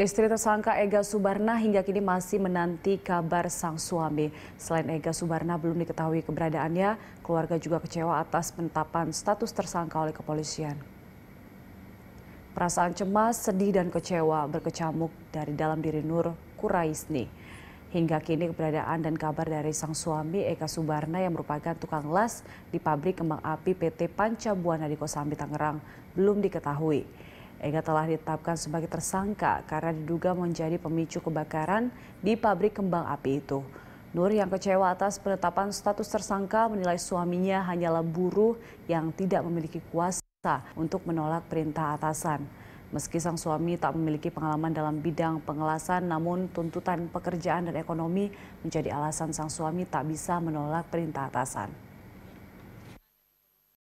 Istri tersangka Ega Subarna hingga kini masih menanti kabar sang suami. Selain Ega Subarna belum diketahui keberadaannya, keluarga juga kecewa atas penetapan status tersangka oleh kepolisian. Perasaan cemas, sedih, dan kecewa berkecamuk dari dalam diri Nur Kuraisni. Hingga kini keberadaan dan kabar dari sang suami Eka Subarna yang merupakan tukang las di pabrik kembang api PT Panca Buana di Kosambi, Tangerang belum diketahui. Ega telah ditetapkan sebagai tersangka karena diduga menjadi pemicu kebakaran di pabrik kembang api itu. Nur yang kecewa atas penetapan status tersangka menilai suaminya hanyalah buruh yang tidak memiliki kuasa untuk menolak perintah atasan. Meski sang suami tak memiliki pengalaman dalam bidang pengelasan, namun tuntutan pekerjaan dan ekonomi menjadi alasan sang suami tak bisa menolak perintah atasan.